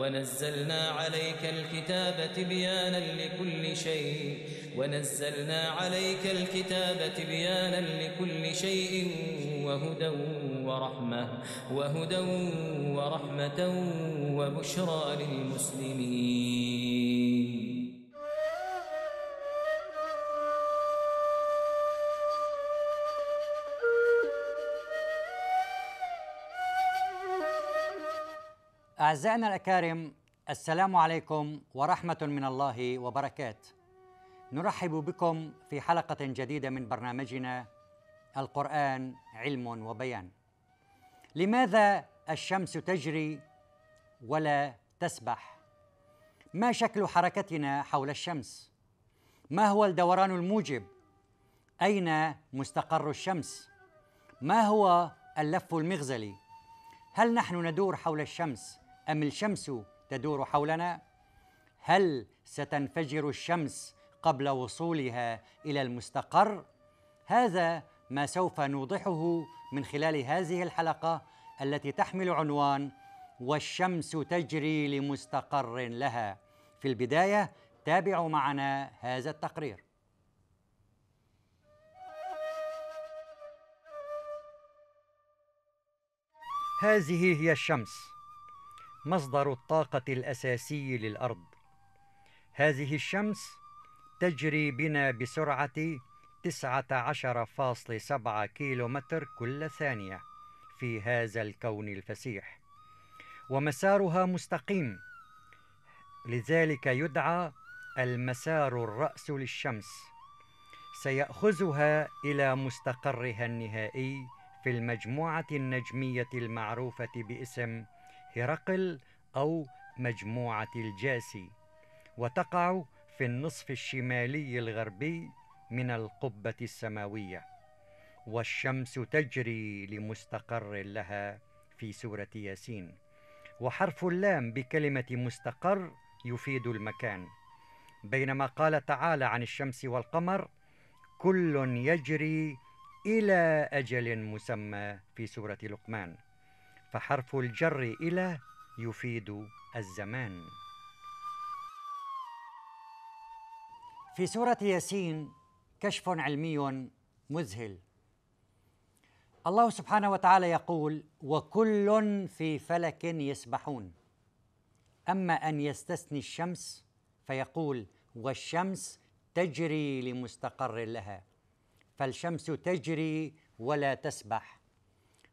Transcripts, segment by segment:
ونزلنا عليك الكتاب بيانا لكل شيء ونزلنا عليك الكتاب بيانا لكل شيء وهدى ورحمة وهدى ورحمة وبشرى للمسلمين أعزائنا الأكارم السلام عليكم ورحمة من الله وبركاته. نرحب بكم في حلقة جديدة من برنامجنا القرآن علم وبيان. لماذا الشمس تجري ولا تسبح؟ ما شكل حركتنا حول الشمس؟ ما هو الدوران الموجب؟ أين مستقر الشمس؟ ما هو اللف المغزلي؟ هل نحن ندور حول الشمس أم الشمس تدور حولنا؟ هل ستنفجر الشمس قبل وصولها إلى المستقر؟ هذا ما سوف نوضحه من خلال هذه الحلقة التي تحمل عنوان والشمس تجري لمستقر لها. في البداية تابعوا معنا هذا التقرير. هذه هي الشمس مصدر الطاقة الأساسي للأرض هذه الشمس تجري بنا بسرعة 19.7 كيلومتر كل ثانية في هذا الكون الفسيح ومسارها مستقيم لذلك يدعى المسار الرأس للشمس سيأخذها إلى مستقرها النهائي في المجموعة النجمية المعروفة باسم هرقل أو مجموعة الجاسي وتقع في النصف الشمالي الغربي من القبة السماوية والشمس تجري لمستقر لها في سورة ياسين وحرف اللام بكلمة مستقر يفيد المكان بينما قال تعالى عن الشمس والقمر كل يجري إلى أجل مسمى في سورة لقمان فحرف الجر إلى يفيد الزمان في سورة ياسين كشف علمي مذهل الله سبحانه وتعالى يقول وكل في فلك يسبحون أما أن يستثني الشمس فيقول والشمس تجري لمستقر لها فالشمس تجري ولا تسبح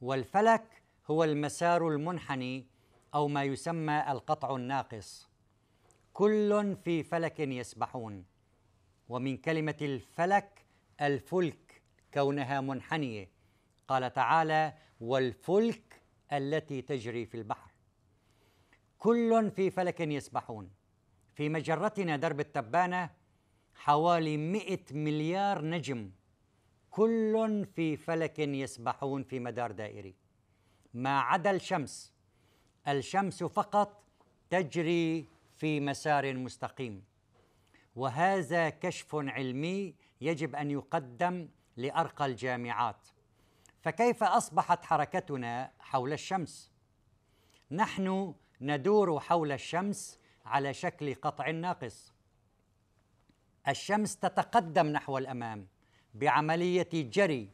والفلك هو المسار المنحني او ما يسمى القطع الناقص كل في فلك يسبحون ومن كلمه الفلك الفلك كونها منحنيه قال تعالى والفلك التي تجري في البحر كل في فلك يسبحون في مجرتنا درب التبانه حوالي 100 مليار نجم كل في فلك يسبحون في مدار دائري ما عدا الشمس الشمس فقط تجري في مسار مستقيم وهذا كشف علمي يجب ان يقدم لارقى الجامعات فكيف اصبحت حركتنا حول الشمس نحن ندور حول الشمس على شكل قطع ناقص الشمس تتقدم نحو الامام بعمليه جري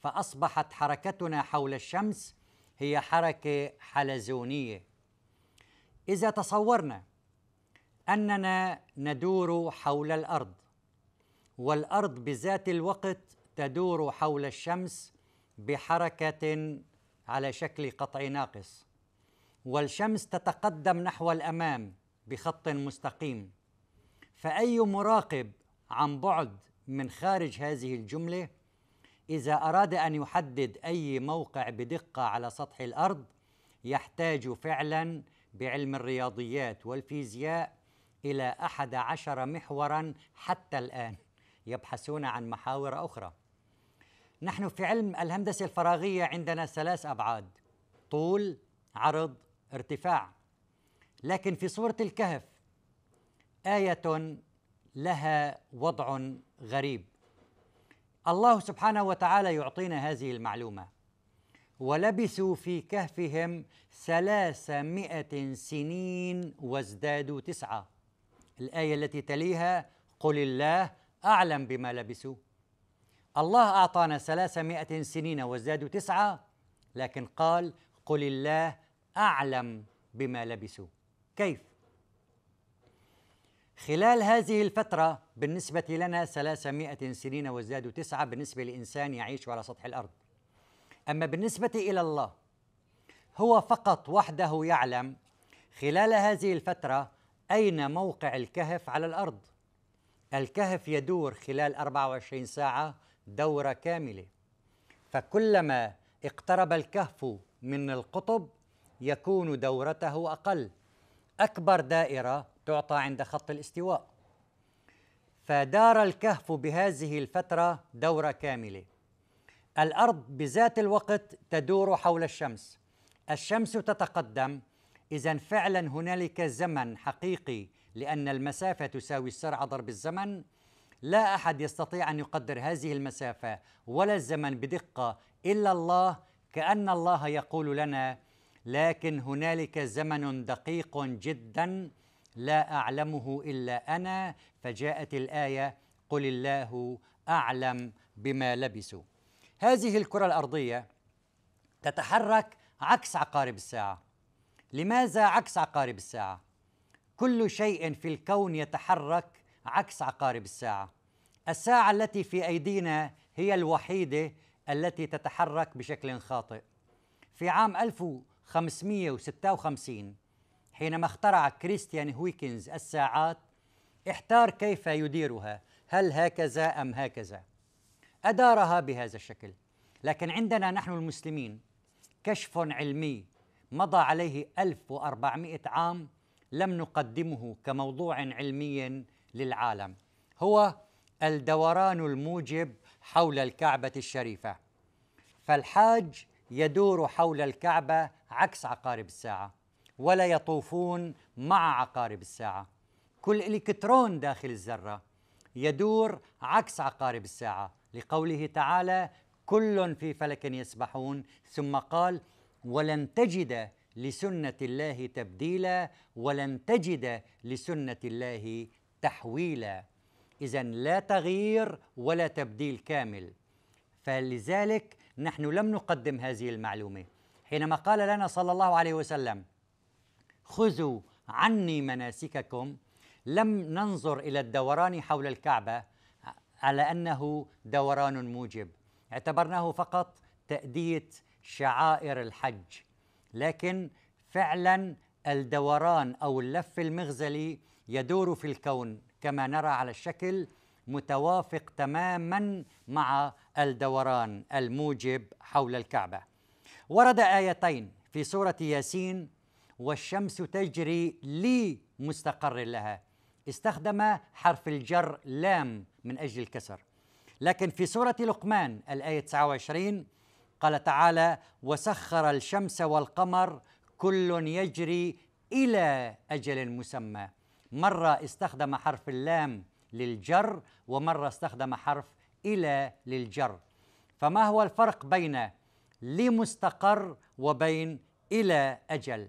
فاصبحت حركتنا حول الشمس هي حركة حلزونية إذا تصورنا أننا ندور حول الأرض والأرض بذات الوقت تدور حول الشمس بحركة على شكل قطع ناقص والشمس تتقدم نحو الأمام بخط مستقيم فأي مراقب عن بعد من خارج هذه الجملة إذا أراد أن يحدد أي موقع بدقة على سطح الأرض يحتاج فعلا بعلم الرياضيات والفيزياء إلى أحد عشر محورا حتى الآن يبحثون عن محاور أخرى نحن في علم الهندسة الفراغية عندنا ثلاث أبعاد طول عرض ارتفاع لكن في سورة الكهف آية لها وضع غريب الله سبحانه وتعالى يعطينا هذه المعلومة ولبثوا في كهفهم ثلاثمائة سنين وازدادوا تسعة الآية التي تليها قل الله أعلم بما لبثوا الله أعطانا ثلاثمائة سنين وازدادوا تسعة لكن قال قل الله أعلم بما لبثوا كيف؟ خلال هذه الفترة بالنسبة لنا 300 سنين وازدادوا تسعة بالنسبة لإنسان يعيش على سطح الأرض أما بالنسبة إلى الله هو فقط وحده يعلم خلال هذه الفترة أين موقع الكهف على الأرض الكهف يدور خلال 24 ساعة دورة كاملة فكلما اقترب الكهف من القطب يكون دورته أقل أكبر دائرة تعطى عند خط الاستواء فدار الكهف بهذه الفترة دورة كاملة الأرض بذات الوقت تدور حول الشمس الشمس تتقدم إذا فعلا هنالك زمن حقيقي لأن المسافة تساوي السرعة ضرب الزمن لا أحد يستطيع أن يقدر هذه المسافة ولا الزمن بدقة إلا الله كأن الله يقول لنا لكن هنالك زمن دقيق جداً لا أعلمه إلا أنا فجاءت الآية قل الله أعلم بما لبسوا هذه الكرة الأرضية تتحرك عكس عقارب الساعة لماذا عكس عقارب الساعة؟ كل شيء في الكون يتحرك عكس عقارب الساعة الساعة التي في أيدينا هي الوحيدة التي تتحرك بشكل خاطئ في عام 1556 حينما اخترع كريستيان هويكنز الساعات احتار كيف يديرها هل هكذا أم هكذا أدارها بهذا الشكل لكن عندنا نحن المسلمين كشف علمي مضى عليه 1400 عام لم نقدمه كموضوع علمي للعالم هو الدوران الموجب حول الكعبة الشريفة فالحاج يدور حول الكعبة عكس عقارب الساعة ولا يطوفون مع عقارب الساعة كل إلكترون داخل الذرة يدور عكس عقارب الساعة لقوله تعالى كل في فلك يسبحون ثم قال ولن تجد لسنة الله تبديلا ولن تجد لسنة الله تحويلا إذا لا تغيير ولا تبديل كامل فلذلك نحن لم نقدم هذه المعلومة حينما قال لنا صلى الله عليه وسلم خذوا عني مناسككم لم ننظر الى الدوران حول الكعبه على انه دوران موجب اعتبرناه فقط تاديه شعائر الحج لكن فعلا الدوران او اللف المغزلي يدور في الكون كما نرى على الشكل متوافق تماما مع الدوران الموجب حول الكعبه ورد ايتين في سوره ياسين والشمس تجري لمستقر لها استخدم حرف الجر لام من أجل الكسر لكن في سورة لقمان الآية 29 قال تعالى وسخر الشمس والقمر كل يجري إلى أجل مسمى مرة استخدم حرف اللام للجر ومرة استخدم حرف إلى للجر فما هو الفرق بين لمستقر وبين إلى أجل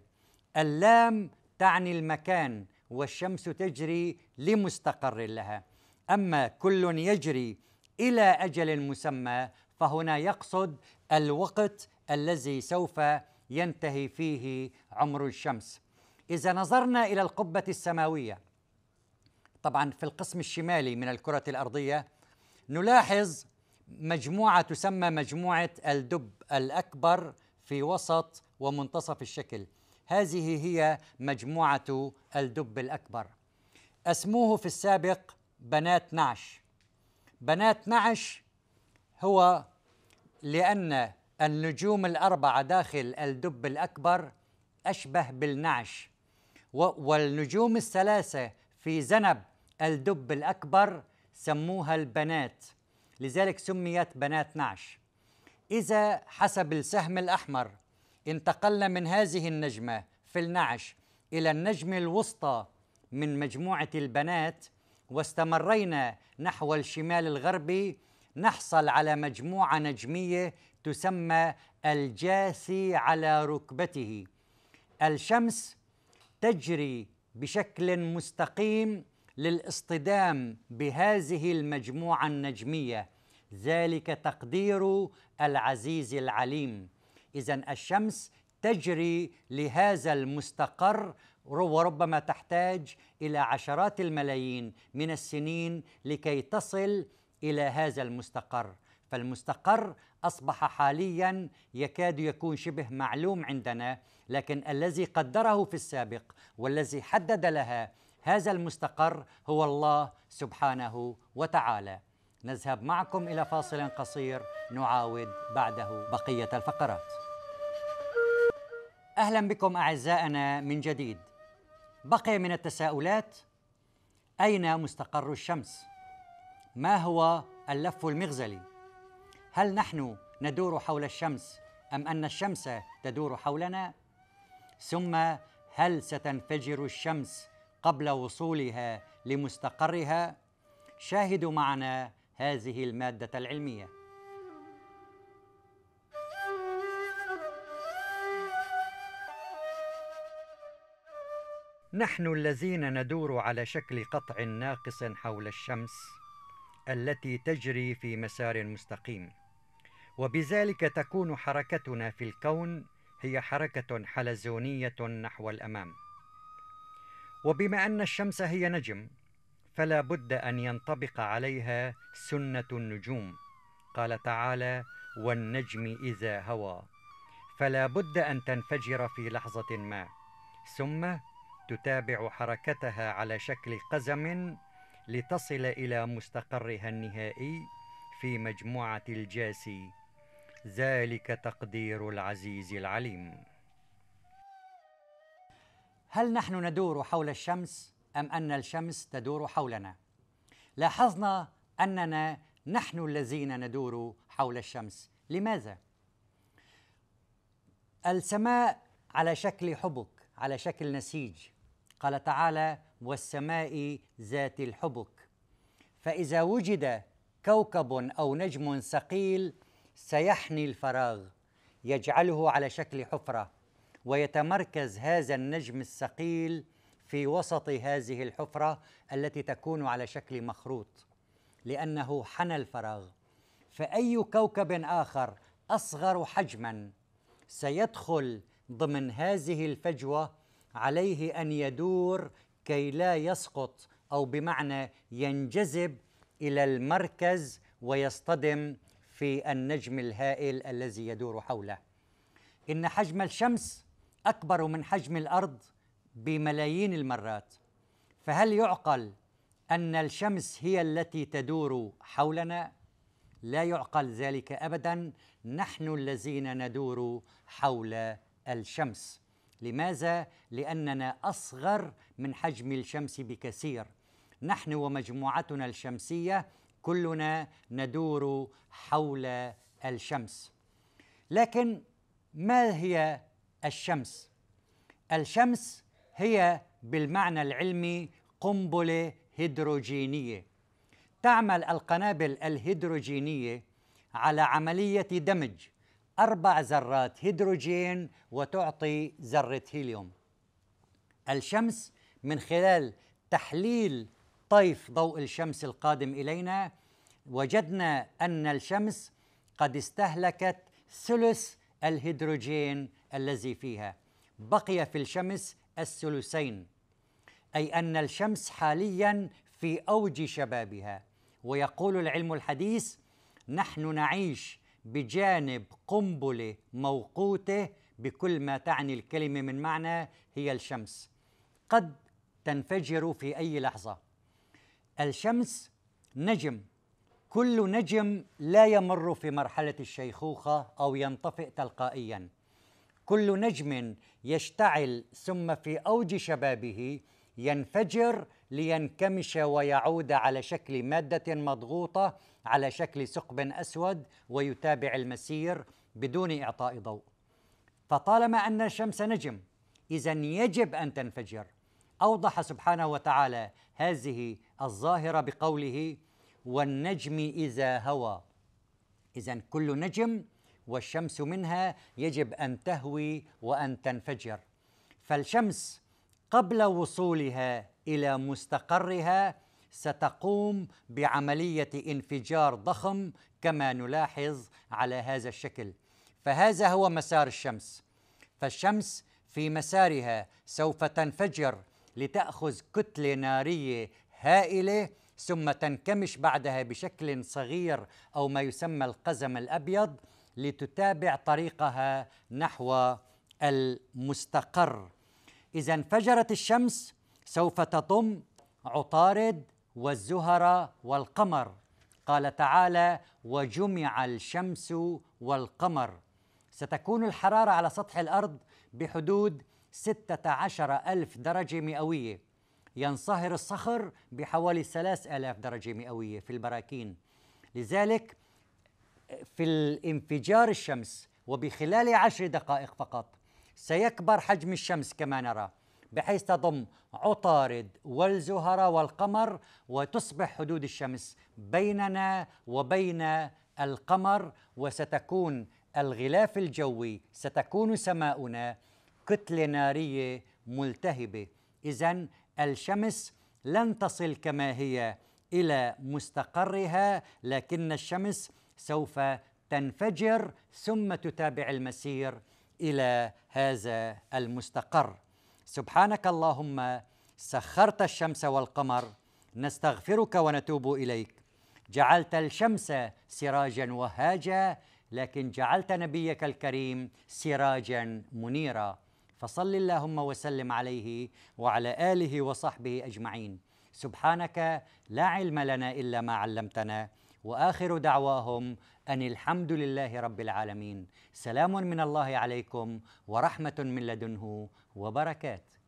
اللام تعني المكان والشمس تجري لمستقر لها اما كل يجري الى اجل مسمى فهنا يقصد الوقت الذي سوف ينتهي فيه عمر الشمس اذا نظرنا الى القبه السماويه طبعا في القسم الشمالي من الكره الارضيه نلاحظ مجموعه تسمى مجموعه الدب الاكبر في وسط ومنتصف الشكل هذه هي مجموعة الدب الأكبر أسموه في السابق بنات نعش بنات نعش هو لأن النجوم الأربعة داخل الدب الأكبر أشبه بالنعش والنجوم الثلاثة في زنب الدب الأكبر سموها البنات لذلك سميت بنات نعش إذا حسب السهم الأحمر انتقلنا من هذه النجمة في النعش إلى النجمة الوسطى من مجموعة البنات واستمرينا نحو الشمال الغربي نحصل على مجموعة نجمية تسمى الجاثي على ركبته الشمس تجري بشكل مستقيم للاصطدام بهذه المجموعة النجمية ذلك تقدير العزيز العليم إذا الشمس تجري لهذا المستقر وربما تحتاج إلى عشرات الملايين من السنين لكي تصل إلى هذا المستقر فالمستقر أصبح حاليا يكاد يكون شبه معلوم عندنا لكن الذي قدره في السابق والذي حدد لها هذا المستقر هو الله سبحانه وتعالى نذهب معكم إلى فاصل قصير نعاود بعده بقية الفقرات اهلا بكم اعزائنا من جديد. بقي من التساؤلات اين مستقر الشمس؟ ما هو اللف المغزلي؟ هل نحن ندور حول الشمس ام ان الشمس تدور حولنا؟ ثم هل ستنفجر الشمس قبل وصولها لمستقرها؟ شاهدوا معنا هذه الماده العلميه. نحن الذين ندور على شكل قطع ناقص حول الشمس التي تجري في مسار مستقيم وبذلك تكون حركتنا في الكون هي حركة حلزونية نحو الأمام وبما أن الشمس هي نجم فلا بد أن ينطبق عليها سنة النجوم قال تعالى والنجم إذا هوى فلا بد أن تنفجر في لحظة ما ثم تتابع حركتها على شكل قزم لتصل إلى مستقرها النهائي في مجموعة الجاسي ذلك تقدير العزيز العليم هل نحن ندور حول الشمس أم أن الشمس تدور حولنا؟ لاحظنا أننا نحن الذين ندور حول الشمس لماذا؟ السماء على شكل حبك على شكل نسيج قال تعالى والسماء ذات الحبك فاذا وجد كوكب او نجم ثقيل سيحني الفراغ يجعله على شكل حفره ويتمركز هذا النجم الثقيل في وسط هذه الحفره التي تكون على شكل مخروط لانه حنى الفراغ فاي كوكب اخر اصغر حجما سيدخل ضمن هذه الفجوه عليه ان يدور كي لا يسقط او بمعنى ينجذب الى المركز ويصطدم في النجم الهائل الذي يدور حوله ان حجم الشمس اكبر من حجم الارض بملايين المرات فهل يعقل ان الشمس هي التي تدور حولنا لا يعقل ذلك ابدا نحن الذين ندور حول الشمس لماذا؟ لأننا أصغر من حجم الشمس بكثير نحن ومجموعتنا الشمسية كلنا ندور حول الشمس لكن ما هي الشمس؟ الشمس هي بالمعنى العلمي قنبلة هيدروجينية تعمل القنابل الهيدروجينية على عملية دمج أربع ذرات هيدروجين وتعطي ذرة هيليوم الشمس من خلال تحليل طيف ضوء الشمس القادم إلينا وجدنا أن الشمس قد استهلكت ثلث الهيدروجين الذي فيها بقي في الشمس الثلثين أي أن الشمس حاليا في أوج شبابها ويقول العلم الحديث نحن نعيش بجانب قنبلة موقوتة بكل ما تعني الكلمة من معنى هي الشمس قد تنفجر في أي لحظة الشمس نجم كل نجم لا يمر في مرحلة الشيخوخة أو ينطفئ تلقائيا كل نجم يشتعل ثم في أوج شبابه ينفجر لينكمش ويعود على شكل مادة مضغوطة على شكل ثقب اسود ويتابع المسير بدون اعطاء ضوء فطالما ان الشمس نجم اذا يجب ان تنفجر اوضح سبحانه وتعالى هذه الظاهره بقوله والنجم اذا هوى اذا كل نجم والشمس منها يجب ان تهوي وان تنفجر فالشمس قبل وصولها الى مستقرها ستقوم بعملية انفجار ضخم كما نلاحظ على هذا الشكل فهذا هو مسار الشمس فالشمس في مسارها سوف تنفجر لتأخذ كتلة نارية هائلة ثم تنكمش بعدها بشكل صغير أو ما يسمى القزم الأبيض لتتابع طريقها نحو المستقر إذا انفجرت الشمس سوف تضم عطارد والزهر والقمر قال تعالى وجمع الشمس والقمر ستكون الحرارة على سطح الأرض بحدود 16 ألف درجة مئوية ينصهر الصخر بحوالي 3000 درجة مئوية في البراكين لذلك في الانفجار الشمس وبخلال عشر دقائق فقط سيكبر حجم الشمس كما نرى بحيث تضم عطارد والزهرة والقمر وتصبح حدود الشمس بيننا وبين القمر وستكون الغلاف الجوي ستكون سماؤنا كتلة نارية ملتهبة إذا الشمس لن تصل كما هي إلى مستقرها لكن الشمس سوف تنفجر ثم تتابع المسير إلى هذا المستقر سبحانك اللهم سخرت الشمس والقمر نستغفرك ونتوب اليك جعلت الشمس سراجا وهاجا لكن جعلت نبيك الكريم سراجا منيرا فصل اللهم وسلم عليه وعلى اله وصحبه اجمعين سبحانك لا علم لنا الا ما علمتنا واخر دعواهم ان الحمد لله رب العالمين سلام من الله عليكم ورحمه من لدنه وبركات